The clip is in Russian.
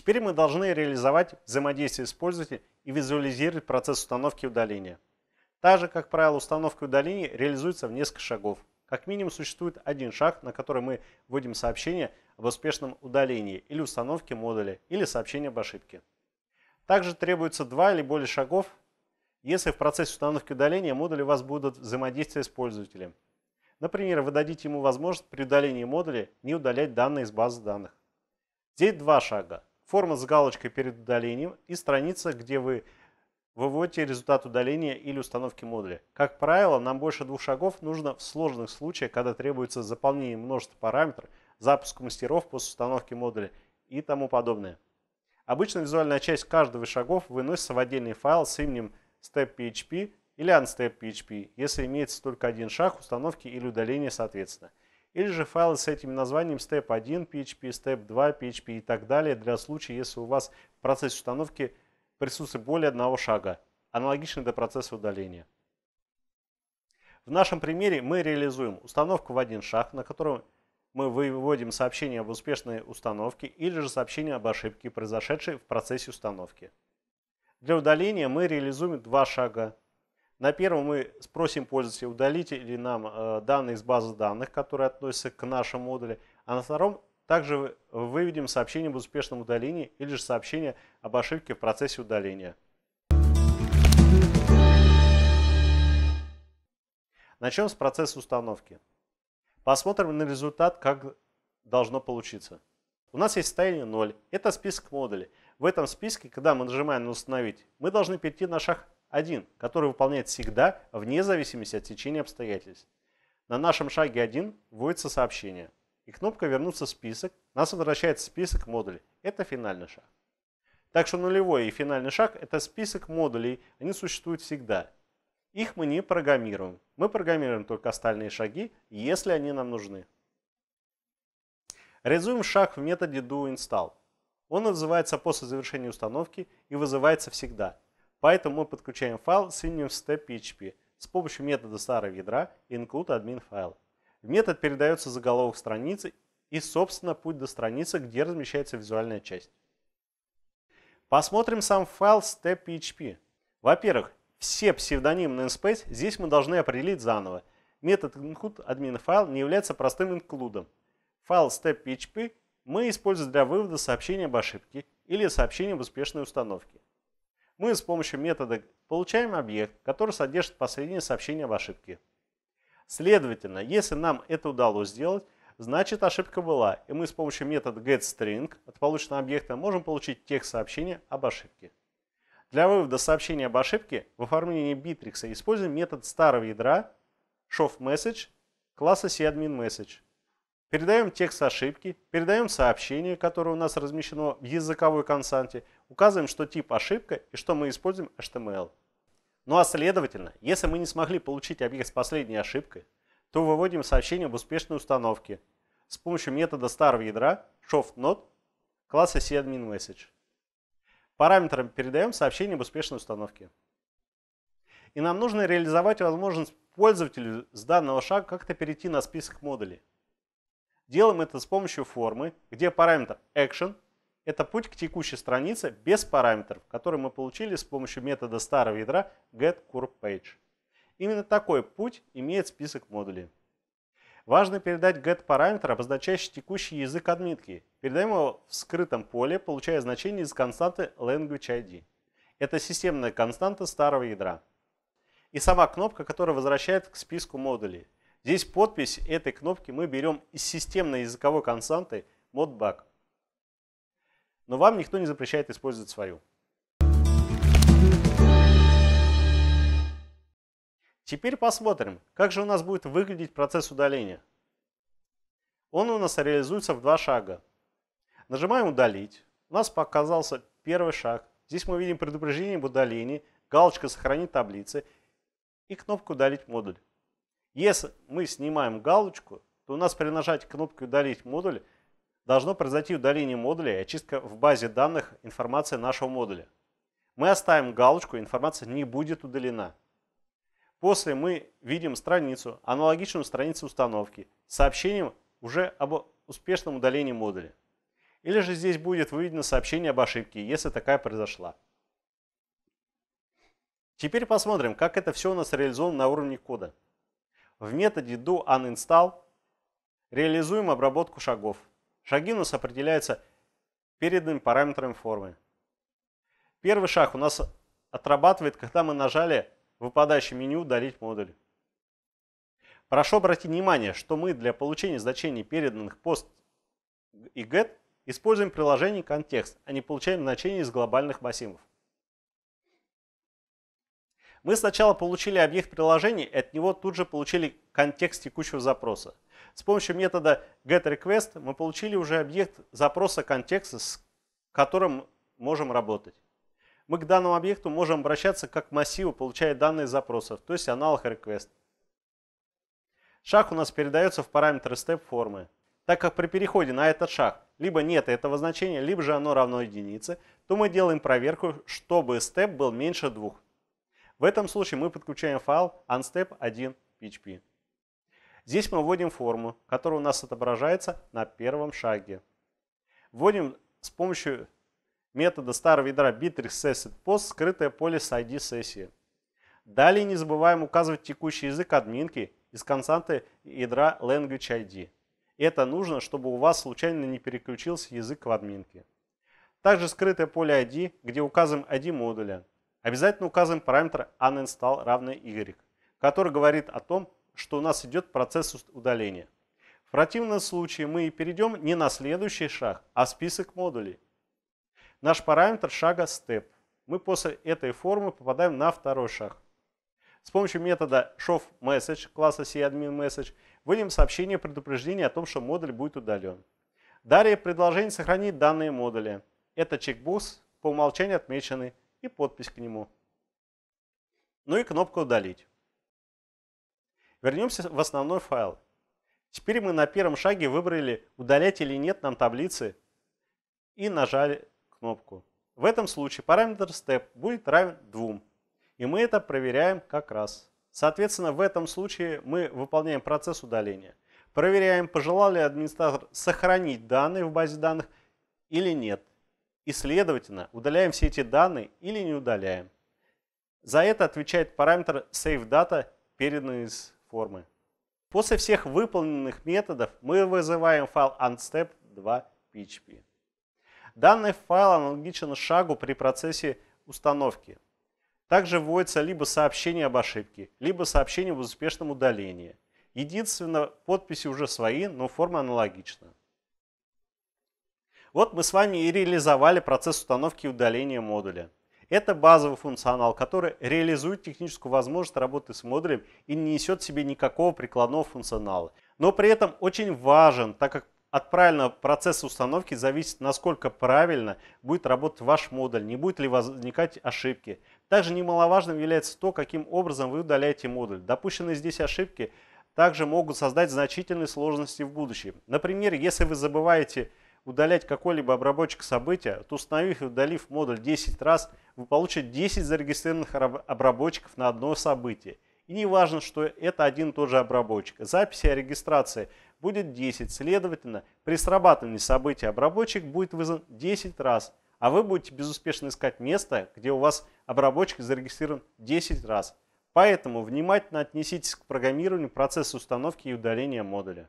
Теперь мы должны реализовать взаимодействие с пользователем и визуализировать процесс установки и удаления. Так же, как правило, установка и удаление реализуется в несколько шагов. Как минимум существует один шаг, на который мы вводим сообщение об успешном удалении или установке модуля, или сообщение об ошибке. Также требуется два или более шагов, если в процессе установки удаления модуля у вас будут взаимодействия с пользователем. Например, вы дадите ему возможность при удалении модуля не удалять данные из базы данных. Здесь два шага форма с галочкой перед удалением и страница, где вы выводите результат удаления или установки модуля. Как правило, нам больше двух шагов нужно в сложных случаях, когда требуется заполнение множества параметров, запуск мастеров после установки модуля и тому подобное. Обычно визуальная часть каждого из шагов выносится в отдельный файл с именем step.php или unstep.php, если имеется только один шаг установки или удаления соответственно – или же файлы с этим названием step 1 PHP, step 2 PHP и так далее для случая, если у вас в процессе установки присутствует более одного шага, аналогично до процесса удаления. В нашем примере мы реализуем установку в один шаг, на котором мы выводим сообщение об успешной установке или же сообщение об ошибке, произошедшей в процессе установки. Для удаления мы реализуем два шага – на первом мы спросим пользователя, удалить ли нам э, данные из базы данных, которые относятся к нашему модулю. А на втором также выведем сообщение об успешном удалении или же сообщение об ошибке в процессе удаления. Начнем с процесса установки. Посмотрим на результат, как должно получиться. У нас есть состояние 0. Это список модулей. В этом списке, когда мы нажимаем на «Установить», мы должны перейти на шаг 1, который выполняет всегда вне зависимости от течения обстоятельств. На нашем шаге 1 вводится сообщение, и кнопка «Вернуться в список» нас возвращает в список модулей. Это финальный шаг. Так что нулевой и финальный шаг – это список модулей, они существуют всегда. Их мы не программируем. Мы программируем только остальные шаги, если они нам нужны. Реализуем шаг в методе doInstall. Он называется после завершения установки и вызывается всегда – Поэтому мы подключаем файл с step.php с помощью метода старого ядра include_admin_file. В метод передается заголовок страницы и, собственно, путь до страницы, где размещается визуальная часть. Посмотрим сам файл step.php. Во-первых, все псевдонимы namespace здесь мы должны определить заново. Метод include admin admin_file не является простым инклюдом. Файл step.php мы используем для вывода сообщения об ошибке или сообщения об успешной установке мы с помощью метода получаем объект, который содержит последнее сообщение об ошибке. Следовательно, если нам это удалось сделать, значит ошибка была, и мы с помощью метода getString от полученного объекта можем получить текст сообщения об ошибке. Для вывода сообщения об ошибке в оформлении битрикса используем метод старого ядра showMessage класса cAdminMessage. Передаем текст ошибки, передаем сообщение, которое у нас размещено в языковой константе, указываем, что тип ошибка и что мы используем HTML. Ну а следовательно, если мы не смогли получить объект с последней ошибкой, то выводим сообщение об успешной установке с помощью метода старого ядра shoftNode класса cAdminMessage. Параметрам передаем сообщение об успешной установке. И нам нужно реализовать возможность пользователю с данного шага как-то перейти на список модулей. Делаем это с помощью формы, где параметр action – это путь к текущей странице без параметров, который мы получили с помощью метода старого ядра getCurvePage. Именно такой путь имеет список модулей. Важно передать get параметр, обозначающий текущий язык админки. Передаем его в скрытом поле, получая значение из константы languageId. Это системная константа старого ядра. И сама кнопка, которая возвращает к списку модулей. Здесь подпись этой кнопки мы берем из системной языковой константы modbug но вам никто не запрещает использовать свою. Теперь посмотрим, как же у нас будет выглядеть процесс удаления. Он у нас реализуется в два шага. Нажимаем «Удалить». У нас показался первый шаг. Здесь мы видим предупреждение об удалении, галочка «Сохранить таблицы» и кнопку «Удалить модуль». Если мы снимаем галочку, то у нас при нажатии кнопки «Удалить модуль» должно произойти удаление модуля и очистка в базе данных информации нашего модуля. Мы оставим галочку, информация не будет удалена. После мы видим страницу, аналогичную странице установки, с сообщением уже об успешном удалении модуля. Или же здесь будет выведено сообщение об ошибке, если такая произошла. Теперь посмотрим, как это все у нас реализовано на уровне кода. В методе do uninstall реализуем обработку шагов. Шаги у нас определяются переданными параметрами формы. Первый шаг у нас отрабатывает, когда мы нажали выпадающее меню «Удалить модуль». Прошу обратить внимание, что мы для получения значений переданных post и get используем приложение контекст, а не получаем значения из глобальных массивов. Мы сначала получили объект приложения, и от него тут же получили контекст текущего запроса. С помощью метода getRequest мы получили уже объект запроса контекста, с которым можем работать. Мы к данному объекту можем обращаться как к массиву, получая данные запросов, то есть аналог request. Шаг у нас передается в параметры step формы. Так как при переходе на этот шаг либо нет этого значения, либо же оно равно единице, то мы делаем проверку, чтобы step был меньше двух. В этом случае мы подключаем файл unstep1.php. Здесь мы вводим форму, которая у нас отображается на первом шаге. Вводим с помощью метода старого ядра bitrixSessionPost скрытое поле с ID сессии. Далее не забываем указывать текущий язык админки из константы ядра languageID. Это нужно, чтобы у вас случайно не переключился язык в админке. Также скрытое поле ID, где указываем ID модуля, Обязательно указываем параметр uninstall равный y, который говорит о том, что у нас идет процесс удаления. В противном случае мы перейдем не на следующий шаг, а в список модулей. Наш параметр шага step. Мы после этой формы попадаем на второй шаг. С помощью метода showMessage класса CAdminMessage выйдем сообщение предупреждения о том, что модуль будет удален. Далее предложение сохранить данные модуля. Это чекбокс по умолчанию отмеченный и подпись к нему. Ну и кнопка «Удалить». Вернемся в основной файл. Теперь мы на первом шаге выбрали удалять или нет нам таблицы и нажали кнопку. В этом случае параметр step будет равен двум, И мы это проверяем как раз. Соответственно, в этом случае мы выполняем процесс удаления. Проверяем, пожелал ли администратор сохранить данные в базе данных или нет. И, следовательно, удаляем все эти данные или не удаляем. За это отвечает параметр saveData, переданный из формы. После всех выполненных методов мы вызываем файл unstep2.php. Данный файл аналогичен шагу при процессе установки. Также вводится либо сообщение об ошибке, либо сообщение об успешном удалении. Единственное, подписи уже свои, но форма аналогична. Вот мы с вами и реализовали процесс установки и удаления модуля. Это базовый функционал, который реализует техническую возможность работы с модулем и не несет в себе никакого прикладного функционала. Но при этом очень важен, так как от правильного процесса установки зависит, насколько правильно будет работать ваш модуль, не будет ли возникать ошибки. Также немаловажным является то, каким образом вы удаляете модуль. Допущенные здесь ошибки также могут создать значительные сложности в будущем. Например, если вы забываете удалять какой-либо обработчик события, то установив и удалив модуль 10 раз, вы получите 10 зарегистрированных обработчиков на одно событие. И не важно, что это один и тот же обработчик. Записи о регистрации будет 10. Следовательно, при срабатывании события обработчик будет вызван 10 раз. А вы будете безуспешно искать место, где у вас обработчик зарегистрирован 10 раз. Поэтому внимательно отнеситесь к программированию процесса установки и удаления модуля.